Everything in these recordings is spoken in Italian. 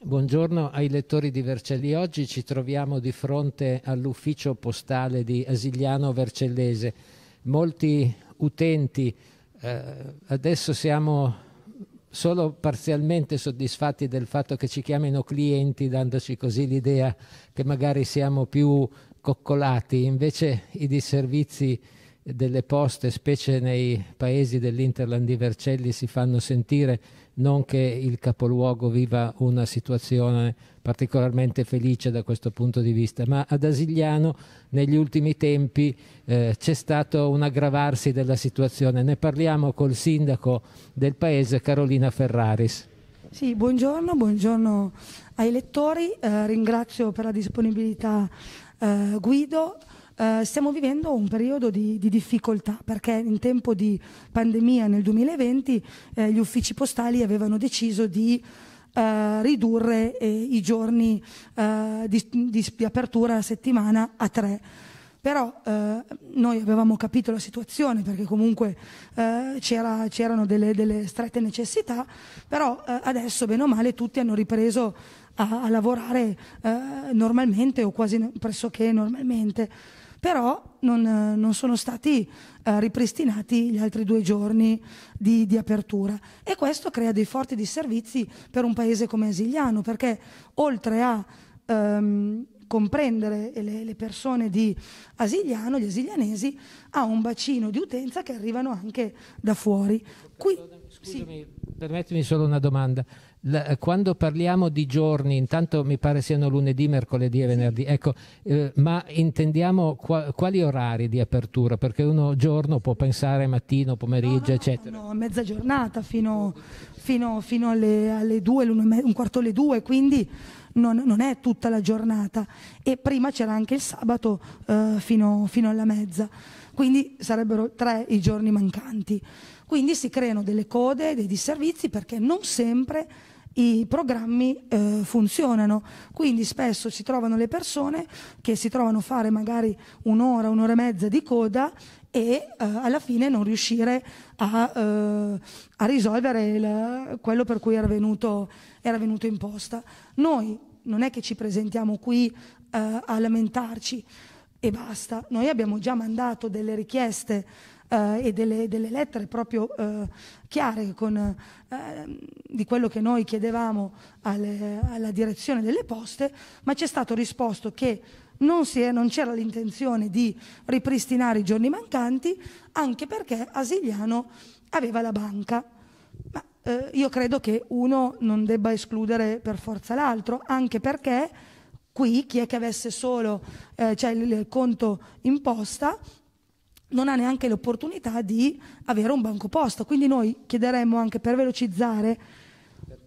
Buongiorno ai lettori di Vercelli. Oggi ci troviamo di fronte all'ufficio postale di Asigliano Vercellese. Molti utenti, eh, adesso siamo solo parzialmente soddisfatti del fatto che ci chiamino clienti, dandoci così l'idea che magari siamo più coccolati. Invece i disservizi delle poste, specie nei paesi dell'Interland di Vercelli, si fanno sentire, non che il capoluogo viva una situazione particolarmente felice da questo punto di vista, ma ad Asigliano negli ultimi tempi eh, c'è stato un aggravarsi della situazione. Ne parliamo col sindaco del paese, Carolina Ferraris. Sì, buongiorno, buongiorno ai lettori, eh, ringrazio per la disponibilità eh, Guido. Eh, stiamo vivendo un periodo di, di, difficoltà perché in tempo di pandemia nel 2020 eh, gli uffici postali avevano deciso di eh, ridurre eh, i giorni eh, di, di, apertura a settimana a tre. Però noi avevamo capito la situazione perché comunque c'erano delle, delle, strette necessità, però adesso bene o male tutti hanno ripreso a, a lavorare normalmente o quasi pressoché normalmente però non, eh, non sono stati eh, ripristinati gli altri due giorni di, di, apertura e questo crea dei forti disservizi per un paese come Asigliano perché oltre a... Ehm, comprendere le, le persone di Asigliano, gli asilianesi, ha un bacino di utenza che arrivano anche da fuori. Qui, Scusami, sì. permettimi solo una domanda. La, eh, quando parliamo di giorni, intanto mi pare siano lunedì, mercoledì e venerdì, sì. ecco, eh, ma intendiamo qua, quali orari di apertura? Perché uno giorno può pensare mattino, pomeriggio, no, no, eccetera. No, mezza giornata fino, fino, fino alle, alle, due, un quarto alle due, quindi non, non è tutta la giornata e prima c'era anche il sabato eh, fino, fino alla mezza, quindi sarebbero tre i giorni mancanti. Quindi si creano delle code, dei disservizi perché non sempre i programmi eh, funzionano, quindi spesso si trovano le persone che si trovano a fare magari un'ora, un'ora e mezza di coda e eh, alla fine non riuscire a, eh, a risolvere il, quello per cui era venuto, era venuto in posta. Noi non è che ci presentiamo qui eh, a lamentarci e basta. Noi abbiamo già mandato delle richieste eh, e delle, delle, lettere proprio eh, chiare con, eh, di quello che noi chiedevamo alle, alla direzione delle poste, ma ci è stato risposto che non, è, non c'era l'intenzione di ripristinare i giorni mancanti, anche perché Asiliano aveva la banca eh, io credo che uno non debba escludere per forza l'altro, anche perché qui chi è che avesse solo eh, cioè il, il conto posta non ha neanche l'opportunità di avere un banco posta. Quindi noi chiederemmo anche per velocizzare,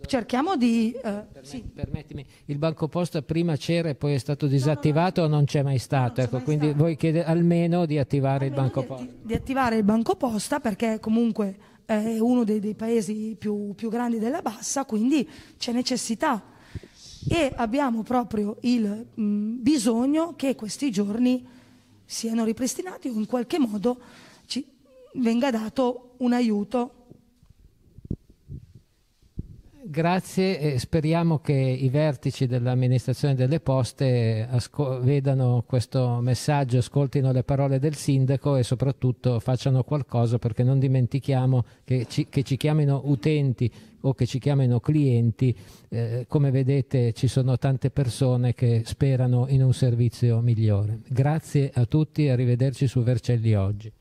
cerchiamo di... Eh, sì. Permettimi, il banco posta prima c'era e poi è stato disattivato no, no, no. o non c'è mai stato? Ecco, mai quindi stato. voi chiedete almeno di attivare almeno il banco di atti posta. Di attivare il banco posta perché comunque è uno dei, dei paesi più, più, grandi della bassa, quindi c'è necessità e abbiamo proprio il mh, mm, bisogno che questi giorni siano ripristinati o in qualche modo ci venga dato un aiuto grazie e speriamo che i vertici dell'amministrazione delle poste vedano questo messaggio, ascoltino le parole del sindaco e soprattutto facciano qualcosa perché non dimentichiamo che ci, che ci chiamino utenti o che ci chiamino clienti, eh, come vedete ci sono tante persone che sperano in un servizio migliore. Grazie a tutti e arrivederci su Vercelli oggi.